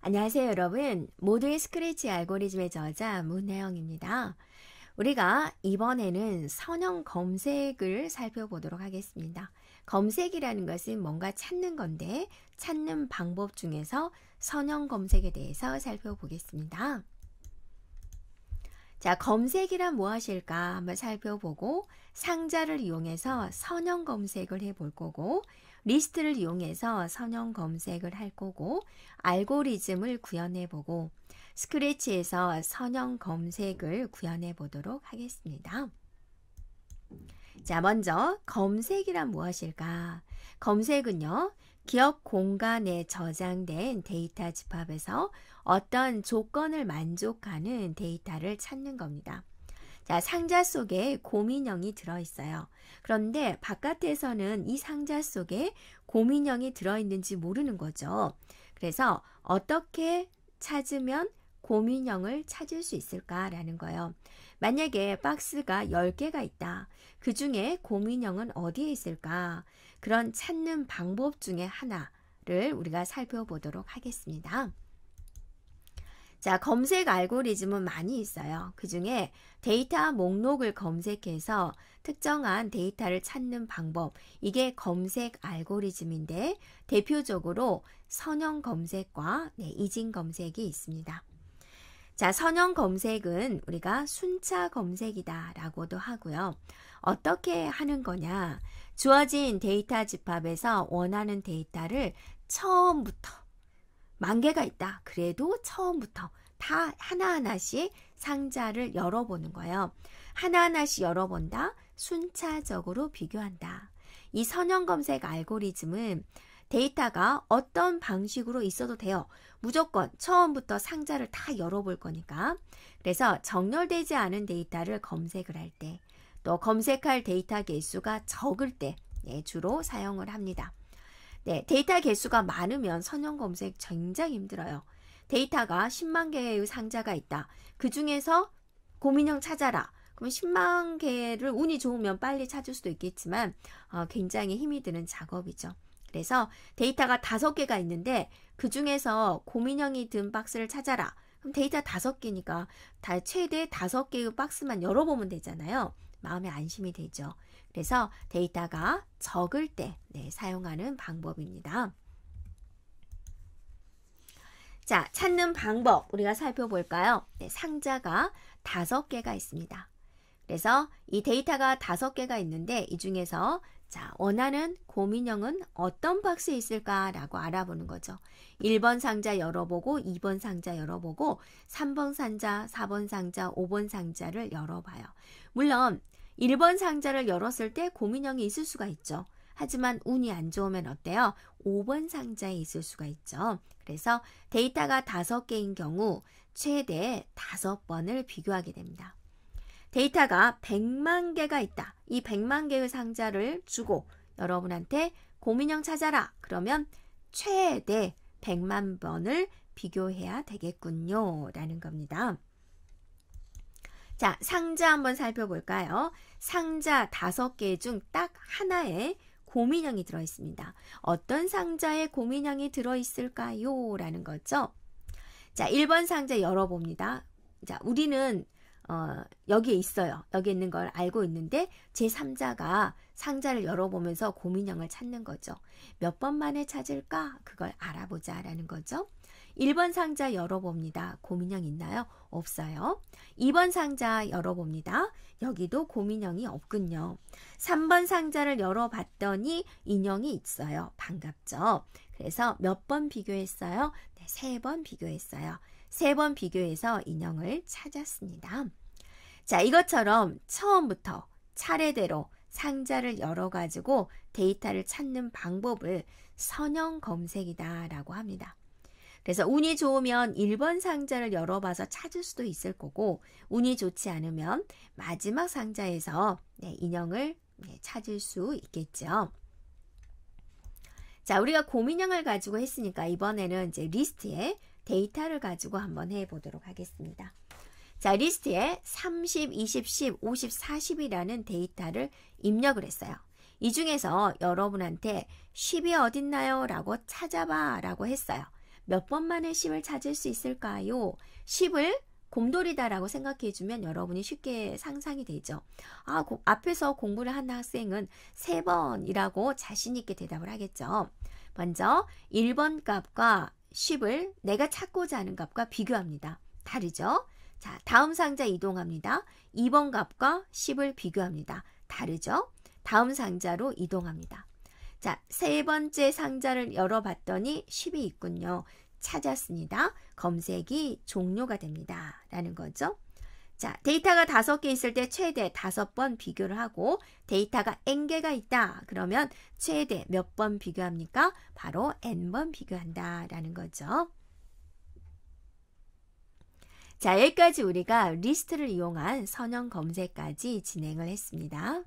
안녕하세요, 여러분. 모두의 스크래치 알고리즘의 저자 문혜영입니다. 우리가 이번에는 선형 검색을 살펴보도록 하겠습니다. 검색이라는 것은 뭔가 찾는 건데 찾는 방법 중에서 선형 검색에 대해서 살펴보겠습니다. 자, 검색이란 무엇일까 한번 살펴보고 상자를 이용해서 선형 검색을 해볼 거고 리스트를 이용해서 선형 검색을 할 거고 알고리즘을 구현해 보고 스크래치에서 선형 검색을 구현해 보도록 하겠습니다. 자, 먼저 검색이란 무엇일까? 검색은요. 기억 공간에 저장된 데이터 집합에서 어떤 조건을 만족하는 데이터를 찾는 겁니다. 자, 상자 속에 고민형이 들어있어요. 그런데 바깥에서는 이 상자 속에 고민형이 들어있는지 모르는 거죠. 그래서 어떻게 찾으면 고민형을 찾을 수 있을까라는 거예요. 만약에 박스가 10개가 있다. 그 중에 고민형은 어디에 있을까? 그런 찾는 방법 중에 하나를 우리가 살펴보도록 하겠습니다. 자, 검색 알고리즘은 많이 있어요. 그 중에 데이터 목록을 검색해서 특정한 데이터를 찾는 방법. 이게 검색 알고리즘인데 대표적으로 선형 검색과 네, 이진 검색이 있습니다. 자, 선형 검색은 우리가 순차 검색이다 라고도 하고요. 어떻게 하는 거냐? 주어진 데이터 집합에서 원하는 데이터를 처음부터 만 개가 있다. 그래도 처음부터 다 하나하나씩 상자를 열어보는 거예요. 하나하나씩 열어본다. 순차적으로 비교한다. 이 선형 검색 알고리즘은 데이터가 어떤 방식으로 있어도 돼요. 무조건 처음부터 상자를 다 열어볼 거니까. 그래서 정렬되지 않은 데이터를 검색을 할 때, 또 검색할 데이터 개수가 적을 때 네, 주로 사용을 합니다. 네, 데이터 개수가 많으면 선형 검색 굉장히 힘들어요. 데이터가 10만 개의 상자가 있다. 그 중에서 고민형 찾아라. 그럼 10만 개를 운이 좋으면 빨리 찾을 수도 있겠지만 어, 굉장히 힘이 드는 작업이죠. 그래서 데이터가 다섯 개가 있는데 그 중에서 고민형이 든 박스를 찾아라. 그럼 데이터 다섯 개니까 다 최대 다섯 개의 박스만 열어보면 되잖아요. 마음에 안심이 되죠. 그래서 데이터가 적을 때 네, 사용하는 방법입니다. 자, 찾는 방법 우리가 살펴볼까요? 네, 상자가 다섯 개가 있습니다. 그래서 이 데이터가 다섯 개가 있는데 이 중에서 자, 원하는 고민형은 어떤 박스에 있을까라고 알아보는 거죠. 1번 상자 열어보고 2번 상자 열어보고 3번 상자, 4번 상자, 5번 상자를 열어봐요. 물론 1번 상자를 열었을 때 고민형이 있을 수가 있죠. 하지만 운이 안 좋으면 어때요? 5번 상자에 있을 수가 있죠. 그래서 데이터가 5개인 경우 최대 5번을 비교하게 됩니다. 데이터가 100만 개가 있다. 이 100만 개의 상자를 주고 여러분한테 고민형 찾아라. 그러면 최대 100만 번을 비교해야 되겠군요. 라는 겁니다. 자, 상자 한번 살펴볼까요? 상자 5개중 딱 하나에 고민형이 들어있습니다. 어떤 상자에 고민형이 들어있을까요? 라는 거죠. 자, 1번 상자 열어봅니다. 자, 우리는 어, 여기에 있어요. 여기 있는 걸 알고 있는데 제3자가 상자를 열어보면서 고민형을 찾는 거죠. 몇 번 만에 찾을까? 그걸 알아보자 라는 거죠. 1번 상자 열어봅니다. 고민형 있나요? 없어요. 2번 상자 열어봅니다. 여기도 고민형이 없군요. 3번 상자를 열어봤더니 인형이 있어요. 반갑죠? 그래서 몇 번 비교했어요? 네, 3번 비교했어요. 세번 비교해서 인형을 찾았습니다. 자, 이것처럼 처음부터 차례대로 상자를 열어가지고 데이터를 찾는 방법을 선형 검색이다라고 합니다. 그래서 운이 좋으면 1번 상자를 열어봐서 찾을 수도 있을 거고, 운이 좋지 않으면 마지막 상자에서 네, 인형을 네, 찾을 수 있겠죠. 자, 우리가 고민형을 가지고 했으니까 이번에는 이제 리스트에 데이터를 가지고 한번 해보도록 하겠습니다. 자, 리스트에 30, 20, 10, 50, 40이라는 데이터를 입력을 했어요. 이 중에서 여러분한테 10이 어딨나요? 라고 찾아봐 라고 했어요. 몇 번만에 10을 찾을 수 있을까요? 10을 곰돌이다라고 생각해주면 여러분이 쉽게 상상이 되죠. 아, 고, 앞에서 공부를 한 학생은 3번이라고 자신있게 대답을 하겠죠. 먼저 1번 값과 10을 내가 찾고자 하는 값과 비교합니다. 다르죠? 자, 다음 상자 이동합니다. 2번 값과 10을 비교합니다. 다르죠? 다음 상자로 이동합니다. 자, 세 번째 상자를 열어봤더니 10이 있군요. 찾았습니다. 검색이 종료가 됩니다. 라는 거죠. 자, 데이터가 다섯 개 있을 때 최대 다섯 번 비교를 하고 데이터가 n개가 있다. 그러면 최대 몇 번 비교합니까? 바로 n번 비교한다라는 거죠. 자, 여기까지 우리가 리스트를 이용한 선형 검색까지 진행을 했습니다.